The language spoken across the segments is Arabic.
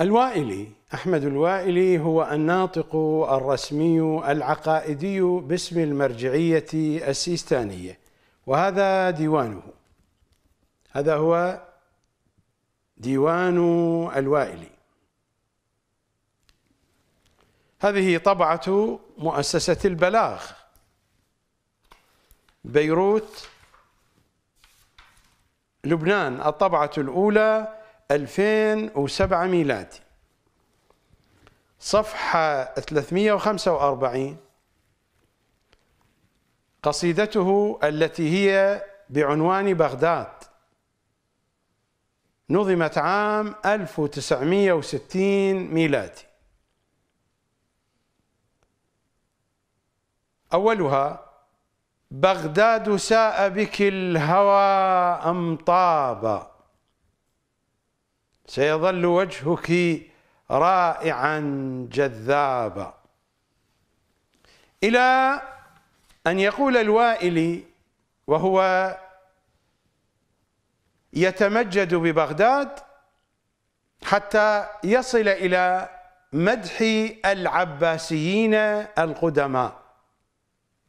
الوائلي احمد الوائلي هو الناطق الرسمي العقائدي باسم المرجعيه السيستانيه وهذا ديوانه هذا هو ديوان الوائلي هذه طبعه مؤسسه البلاغ بيروت لبنان الطبعه الاولى 2007 ميلادي صفحة 345 قصيدته التي هي بعنوان بغداد نظمت عام 1960 ميلادي أولها بغداد ساء بك الهوى أم طابا سيظل وجهك رائعا جذابا إلى أن يقول الوائلي وهو يتمجد ببغداد حتى يصل إلى مدح العباسيين القدماء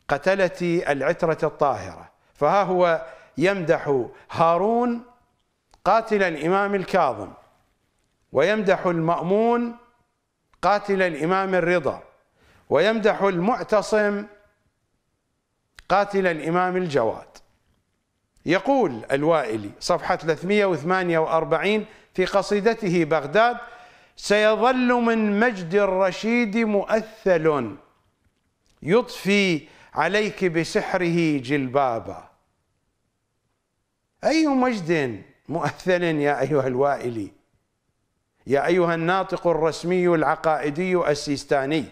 قتلت العترة الطاهرة فها هو يمدح هارون قاتل الإمام الكاظم ويمدح المأمون قاتل الإمام الرضا ويمدح المعتصم قاتل الإمام الجواد يقول الوائلي صفحة 348 في قصيدته بغداد سيظل من مجد الرشيد مؤثل يطفي عليك بسحره جلبابا أي مجد مؤثل يا أيها الوائلي يا أيها الناطق الرسمي العقائدي السيستاني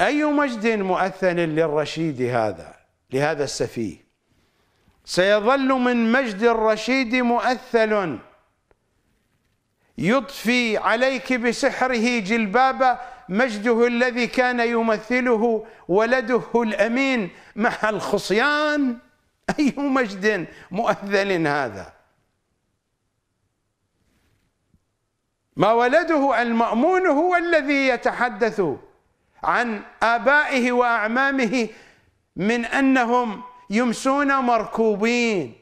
أي مجد مؤثن للرشيد هذا لهذا السفيه سيظل من مجد الرشيد مؤثل يطفي عليك بسحره جلباب مجده الذي كان يمثله ولده الأمين مع الخصيان أي مجد مؤذل هذا ما ولده المأمون هو الذي يتحدث عن آبائه وأعمامه من أنهم يمسون مركوبين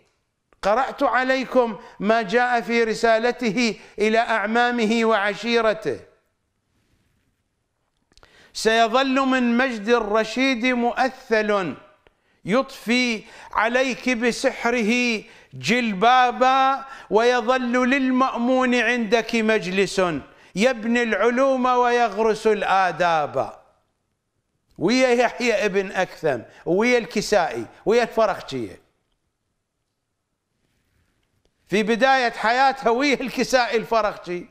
قرأت عليكم ما جاء في رسالته إلى أعمامه وعشيرته سيظل من مجد الرشيد مؤثل يطفي عليك بسحره جلبابا ويظل للمأمون عندك مجلس يبني العلوم ويغرس الآداب ويا يحيى ابن أكثم ويا الكسائي ويا الفرخجية في بداية حياتها ويا الكسائي الفرخجي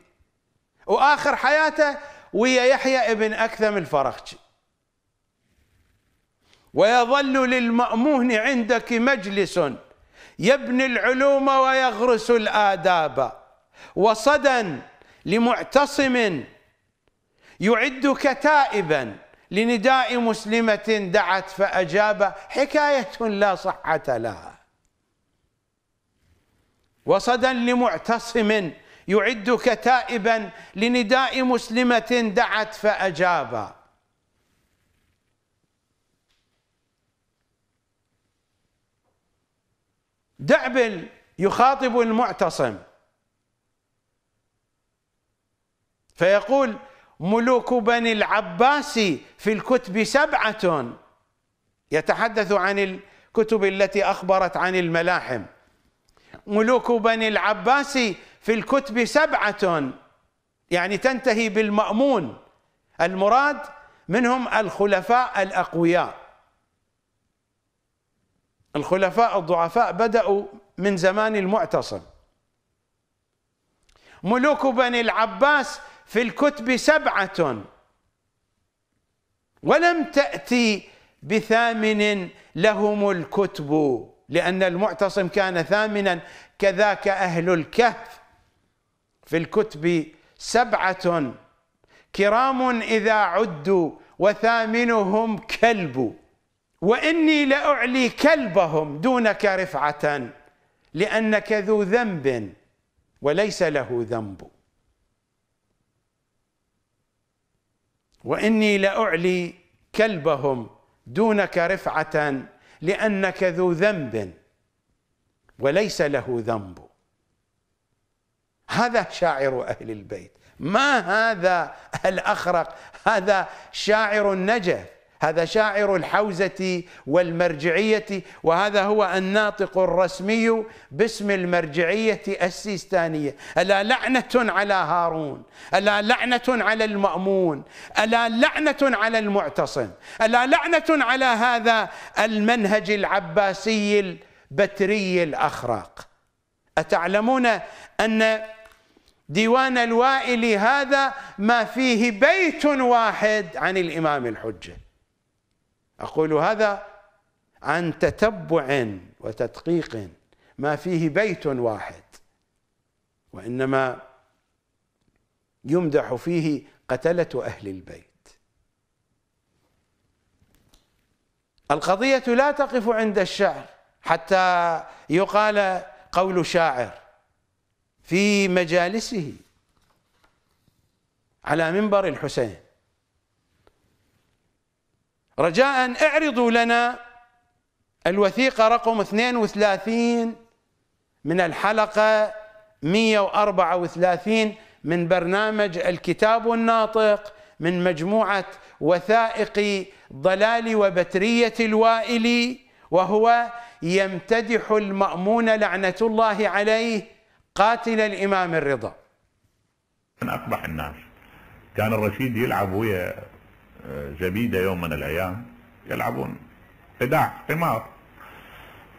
وآخر حياته ويا يحيى ابن أكثم الفرخجي ويظل للمأمون عندك مجلس يبني العلوم ويغرس الآداب وصدا لمعتصم يعد كتائبا لنداء مسلمة دعت فأجاب حكاية لا صحة لها وصدا لمعتصم يعد كتائبا لنداء مسلمة دعت فأجابا دعبل يخاطب المعتصم فيقول ملوك بني العباس في الكتب سبعة يتحدث عن الكتب التي أخبرت عن الملاحم ملوك بني العباس في الكتب سبعة يعني تنتهي بالمأمون المراد منهم الخلفاء الأقوياء الخلفاء الضعفاء بدأوا من زمان المعتصم ملوك بني العباس في الكتب سبعة ولم تأتي بثامن لهم الكتب لأن المعتصم كان ثامنا كذاك أهل الكهف في الكتب سبعة كرام إذا عدوا وثامنهم كلب واني لاعلي كلبهم دونك رفعه لانك ذو ذنب وليس له ذنب واني لاعلي كلبهم دونك رفعه لانك ذو ذنب وليس له ذنب هذا شاعر اهل البيت ما هذا الاخرق هذا شاعر النجف هذا شاعر الحوزة والمرجعية وهذا هو الناطق الرسمي باسم المرجعية السيستانية ألا لعنة على هارون ألا لعنة على المأمون ألا لعنة على المعتصم ألا لعنة على هذا المنهج العباسي البتري الأخراق أتعلمون أن ديوان الوائل هذا ما فيه بيت واحد عن الإمام الحجة أقول هذا عن تتبع وتدقيق ما فيه بيت واحد وإنما يمدح فيه قتلة أهل البيت القضية لا تقف عند الشعر حتى يقال قول شاعر في مجالسه على منبر الحسين رجاء اعرضوا لنا الوثيقة رقم 32 من الحلقة 134 من برنامج الكتاب الناطق من مجموعة وثائق ضلال وبترية الوائلي وهو يمتدح المأمون لعنة الله عليه قاتل الإمام الرضا من أقبح الناس كان الرشيد يلعب ويا جبيدة يوم من الأيام يلعبون قداح قمار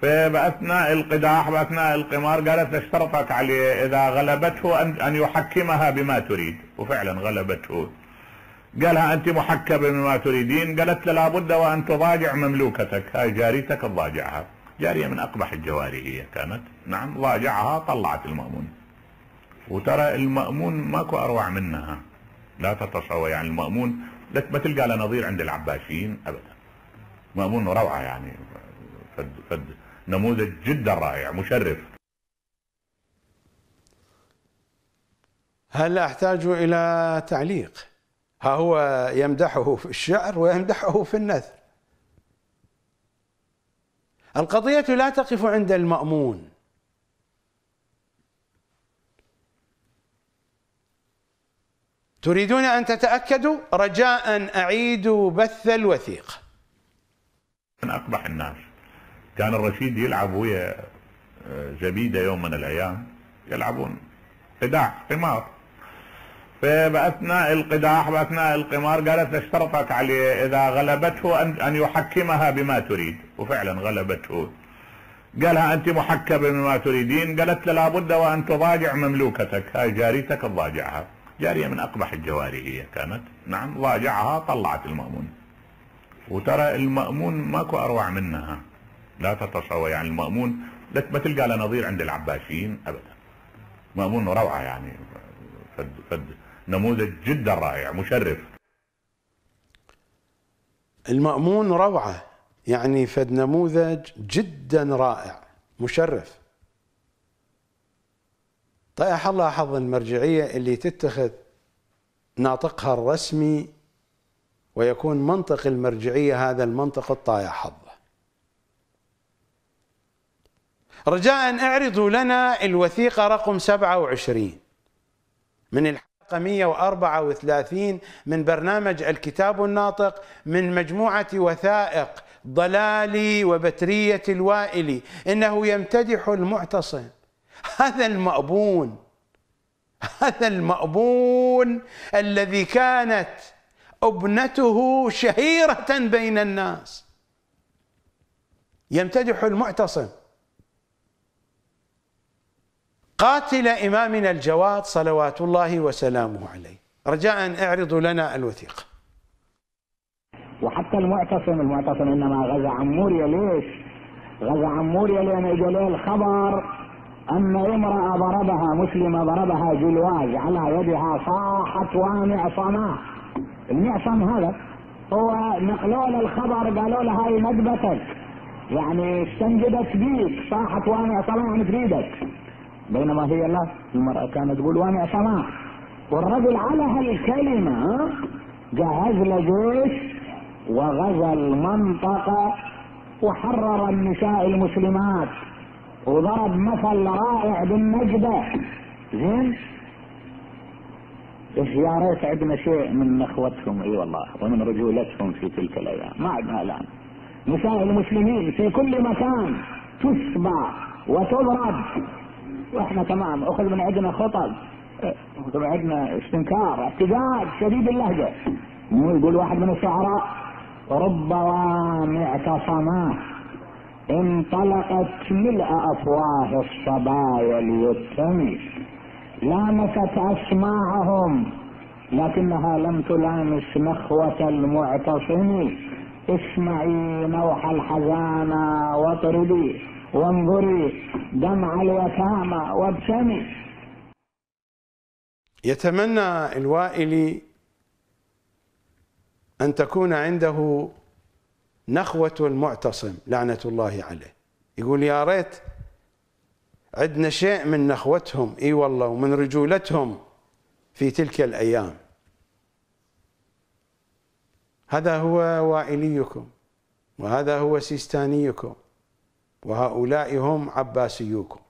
فبأثناء القداح بأثناء القمار قالت اشترطت عليه إذا غلبته أن, أن يحكمها بما تريد وفعلا غلبته قالها أنت محكمة بما تريدين قالت له لابد وأن تضاجع مملوكتك هاي جاريتك تضاجعها جارية من أقبح الجواري هي كانت نعم ضاجعها طلعت المأمون وترى المأمون ماكو أروع منها لا تتصور يعني المأمون لك ما تلقى على نظير عند العباسيين ابدا مامون روعه يعني فد فد نموذج جدا رائع مشرف هل احتاج الى تعليق ها هو يمدحه في الشعر ويمدحه في النثر القضيه لا تقف عند المامون تريدون أن تتأكدوا رجاء أعيدوا بث الوثيقه الوثيق أقبح الناس كان الرشيد يلعب ويا زبيدة آه، يوم من الأيام يلعبون قداح قمار فبأثناء القداح بأثناء القمار قالت اشترطت عليه إذا غلبته أن, أن يحكمها بما تريد وفعلا غلبته قالها أنت محكمة بما تريدين قالت له لابد وأن تضاجع مملوكتك هاي جاريتك تضاجعها جارية من أقبح الجواري هي كانت نعم ضاجعها طلعت المأمون وترى المأمون ماكو أروع منها لا تتصور يعني المأمون ما تلقى له نظير عند العباسيين أبدا مأمون روعة يعني فد فد نموذج جدا رائع مشرف المأمون روعة يعني فد نموذج جدا رائع مشرف الله حظ المرجعية اللي تتخذ ناطقها الرسمي ويكون منطق المرجعية هذا المنطق الطايع حظه رجاء اعرضوا لنا الوثيقة رقم 27 من الحلقة 134 من برنامج الكتاب الناطق من مجموعة وثائق ضلالي وبترية الوائلي إنه يمتدح المعتصم هذا المأبون هذا المأبون الذي كانت أبنته شهيرة بين الناس يمتدح المعتصم قاتل إمامنا الجواد صلوات الله وسلامه عليه رجاء اعرضوا لنا الوثيقة وحتى المعتصم المعتصم إنما غزا عموريا ليش غزا عموريا لأن إجا الخبر أن امرأة ضربها مسلمة ضربها جلواج على يدها صاحت ومعصمة صماح المعصم هذا هو نقلوا له الخبر قالوا له هاي ندبتك يعني استنجدت بيك صاحت وامع صماح في بينما هي لا المرأة كانت تقول وامع صماح والرجل على هالكلمة جهز له جيش وغزا المنطقة وحرر النساء المسلمات وضرب مثل رائع بالنجدة زين إيش يا ريت عندنا شيء من نخوتهم اي أيوة والله ومن رجولتهم في تلك الايام ما عندنا الان نساء المسلمين في كل مكان تسبع وتضرب واحنا تمام اخذ من عندنا خطب اخذ من عندنا استنكار اعتداد شديد اللهجه مو يقول واحد من الشعراء رب وامع انطلقت ملء افواه الصبايا ليتم لامست اسماعهم لكنها لم تلامس نخوة المعتصم اسمعي نوح الحزانة واطربي وانظري دمع اليتامى وابتمي يتمنى الوائلي أن تكون عنده نخوة المعتصم لعنة الله عليه يقول يا ريت عندنا شيء من نخوتهم اي والله ومن رجولتهم في تلك الايام هذا هو وائليكم وهذا هو سيستانيكم وهؤلاء هم عباسيوكم